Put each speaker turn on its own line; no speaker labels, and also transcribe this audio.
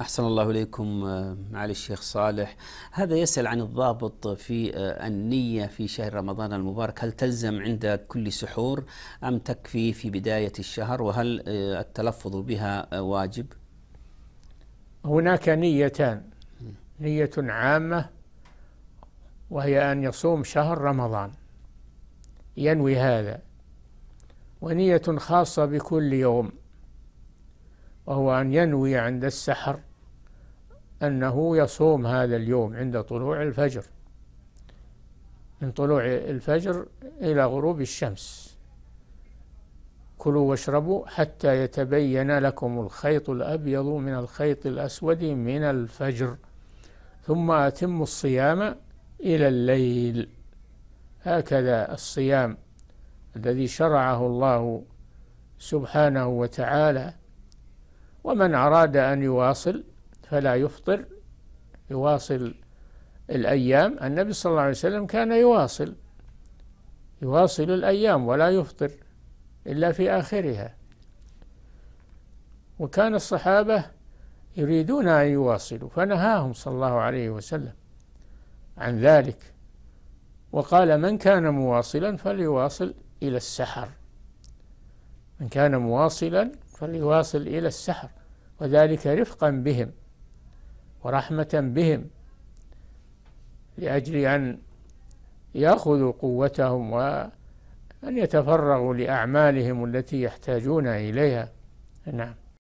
أحسن الله إليكم آه، معالي الشيخ صالح هذا يسأل عن الضابط في آه، النية في شهر رمضان المبارك هل تلزم عند كل سحور أم تكفي في بداية الشهر وهل آه، التلفظ بها واجب
هناك نيتان نية عامة وهي أن يصوم شهر رمضان ينوي هذا ونية خاصة بكل يوم وهو أن ينوي عند السحر أنه يصوم هذا اليوم عند طلوع الفجر من طلوع الفجر إلى غروب الشمس كلوا واشربوا حتى يتبين لكم الخيط الأبيض من الخيط الأسود من الفجر ثم أتموا الصيام إلى الليل هكذا الصيام الذي شرعه الله سبحانه وتعالى ومن أراد أن يواصل فلا يفطر يواصل الأيام النبي صلى الله عليه وسلم كان يواصل يواصل الأيام ولا يفطر إلا في آخرها وكان الصحابة يريدون أن يواصلوا فنهاهم صلى الله عليه وسلم عن ذلك وقال من كان مواصلا فليواصل إلى السحر من كان مواصلا فليواصل إلى السحر وذلك رفقا بهم ورحمة بهم لأجل أن يأخذوا قوتهم وأن يتفرغوا لأعمالهم التي يحتاجون إليها نعم